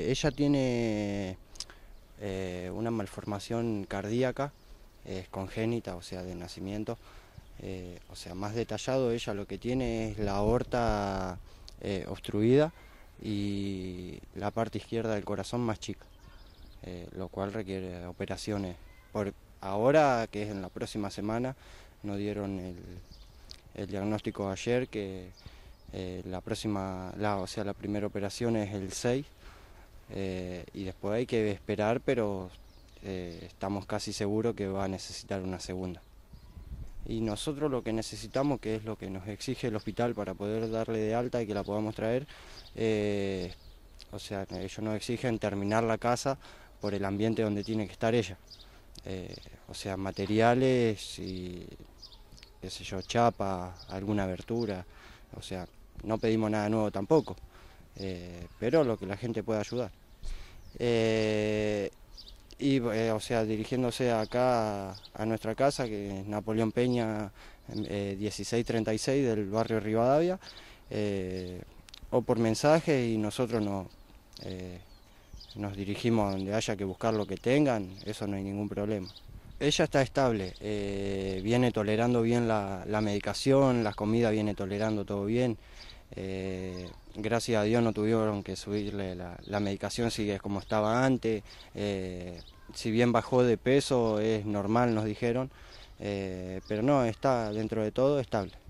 Ella tiene eh, una malformación cardíaca, es congénita, o sea, de nacimiento. Eh, o sea, más detallado, ella lo que tiene es la aorta eh, obstruida y la parte izquierda del corazón más chica, lo cual requiere operaciones. Por ahora, que es en la próxima semana, nos dieron el, diagnóstico ayer que la próxima, o sea, la primera operación es el 6 eh, y después hay que esperar, pero eh, estamos casi seguros que va a necesitar una segunda. Y nosotros lo que necesitamos, que es lo que nos exige el hospital para poder darle de alta y que la podamos traer, eh, o sea, ellos nos exigen terminar la casa por el ambiente donde tiene que estar ella. o sea, materiales y, qué sé yo, chapa, alguna abertura. O sea, no pedimos nada nuevo tampoco. Eh, pero lo que la gente puede ayudar. Eh, y, eh, o sea, dirigiéndose acá a nuestra casa, que es Napoleón Peña 1636 del barrio Rivadavia, o por mensaje y nosotros nos nos dirigimos donde haya que buscar lo que tengan, eso no hay ningún problema. Ella está estable, viene tolerando bien la, medicación, ...la comida viene tolerando todo bien gracias a Dios no tuvieron que subirle la, medicación, sigue como estaba antes. Eh, si bien bajó de peso, es normal, nos dijeron, eh, pero no, está dentro de todo estable.